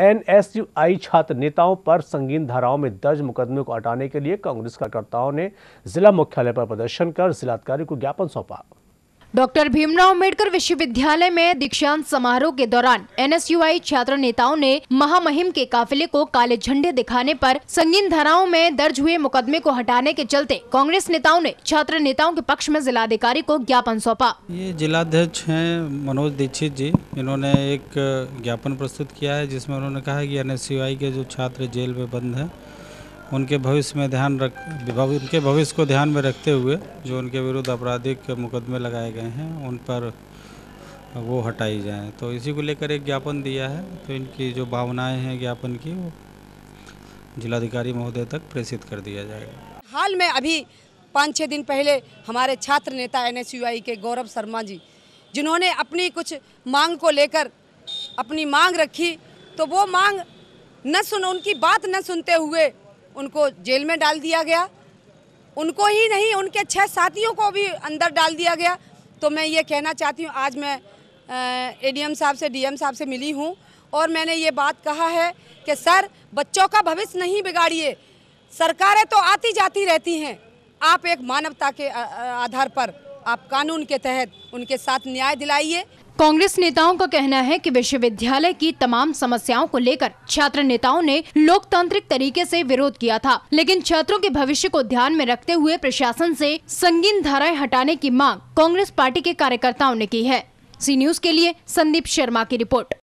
NSUI छात्र नेताओं पर संगीन धाराओं में दर्ज मुकदमे को हटाने के लिए कांग्रेस कार्यकर्ताओं ने जिला मुख्यालय पर प्रदर्शन कर जिलाधिकारी को ज्ञापन सौंपा डॉक्टर भीमराव अम्बेडकर विश्वविद्यालय में दीक्षांत समारोह के दौरान एनएसयूआई छात्र नेताओं ने महामहिम के काफिले को काले झंडे दिखाने पर संगीन धाराओं में दर्ज हुए मुकदमे को हटाने के चलते कांग्रेस नेताओं ने छात्र नेताओं के पक्ष में जिलाधिकारी को ज्ञापन सौंपा ये जिलाध्यक्ष हैं मनोज दीक्षित जी इन्होंने एक ज्ञापन प्रस्तुत किया है जिसमे उन्होंने कहा की एन के जो छात्र जेल में बंद है उनके भविष्य में ध्यान रख उनके भविष्य को ध्यान में रखते हुए जो उनके विरुद्ध आपराधिक मुकदमे लगाए गए हैं उन पर वो हटाई जाए तो इसी को लेकर एक ज्ञापन दिया है तो इनकी जो भावनाएं हैं ज्ञापन की वो जिलाधिकारी महोदय तक प्रेषित कर दिया जाएगा हाल में अभी पाँच छः दिन पहले हमारे छात्र नेता एन के गौरव शर्मा जी जिन्होंने अपनी कुछ मांग को लेकर अपनी मांग रखी तो वो मांग न सुन उनकी बात न सुनते हुए उनको जेल में डाल दिया गया उनको ही नहीं उनके छह साथियों को भी अंदर डाल दिया गया तो मैं ये कहना चाहती हूँ आज मैं एडीएम साहब से डीएम साहब से मिली हूँ और मैंने ये बात कहा है कि सर बच्चों का भविष्य नहीं बिगाड़िए सरकारें तो आती जाती रहती हैं आप एक मानवता के आधार पर आप कानून के तहत उनके साथ न्याय दिलाइए कांग्रेस नेताओं का कहना है कि विश्वविद्यालय की तमाम समस्याओं को लेकर छात्र नेताओं ने लोकतांत्रिक तरीके से विरोध किया था लेकिन छात्रों के भविष्य को ध्यान में रखते हुए प्रशासन से संगीन धाराएं हटाने की मांग कांग्रेस पार्टी के कार्यकर्ताओं ने की है सी न्यूज के लिए संदीप शर्मा की रिपोर्ट